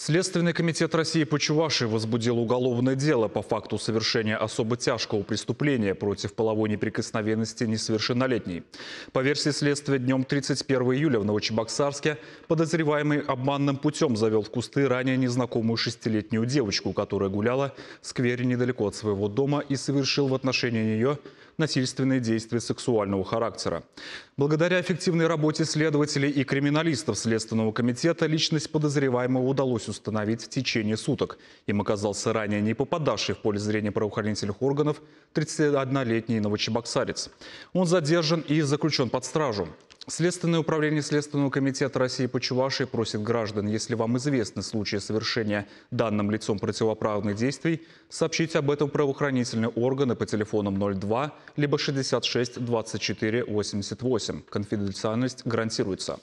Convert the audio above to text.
Следственный комитет России по Чувашии возбудил уголовное дело по факту совершения особо тяжкого преступления против половой неприкосновенности несовершеннолетней. По версии следствия, днем 31 июля в Новочебоксарске подозреваемый обманным путем завел в кусты ранее незнакомую шестилетнюю девочку, которая гуляла в сквере недалеко от своего дома и совершил в отношении нее насильственные действия сексуального характера. Благодаря эффективной работе следователей и криминалистов Следственного комитета личность подозреваемого удалось установить в течение суток. Им оказался ранее не попадавший в поле зрения правоохранительных органов 31-летний новочебоксарец. Он задержан и заключен под стражу. Следственное управление Следственного комитета России по Чувашии просит граждан, если вам известны случаи совершения данным лицом противоправных действий, сообщить об этом правоохранительные органы по телефонам 02 либо 66 24 88. Конфиденциальность гарантируется.